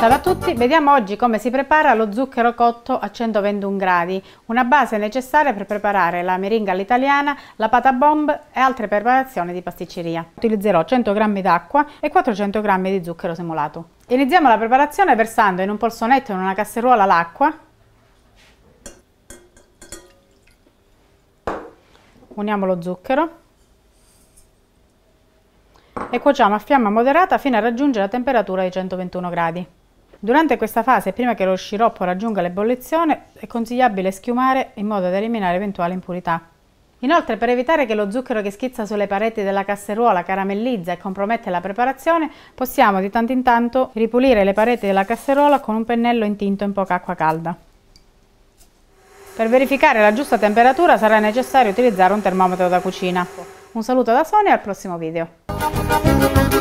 Ciao a tutti, vediamo oggi come si prepara lo zucchero cotto a 121 gradi, una base necessaria per preparare la meringa all'italiana, la pata bomb e altre preparazioni di pasticceria. Utilizzerò 100 g d'acqua e 400 g di zucchero semolato. Iniziamo la preparazione versando in un polsonetto e in una casseruola l'acqua. Uniamo lo zucchero e cuociamo a fiamma moderata fino a raggiungere la temperatura di 121 gradi. Durante questa fase, prima che lo sciroppo raggiunga l'ebollizione, è consigliabile schiumare in modo da eliminare eventuali impurità. Inoltre, per evitare che lo zucchero che schizza sulle pareti della casseruola caramellizza e compromette la preparazione, possiamo di tanto in tanto ripulire le pareti della casseruola con un pennello intinto in poca acqua calda. Per verificare la giusta temperatura sarà necessario utilizzare un termometro da cucina. Un saluto da Sony e al prossimo video.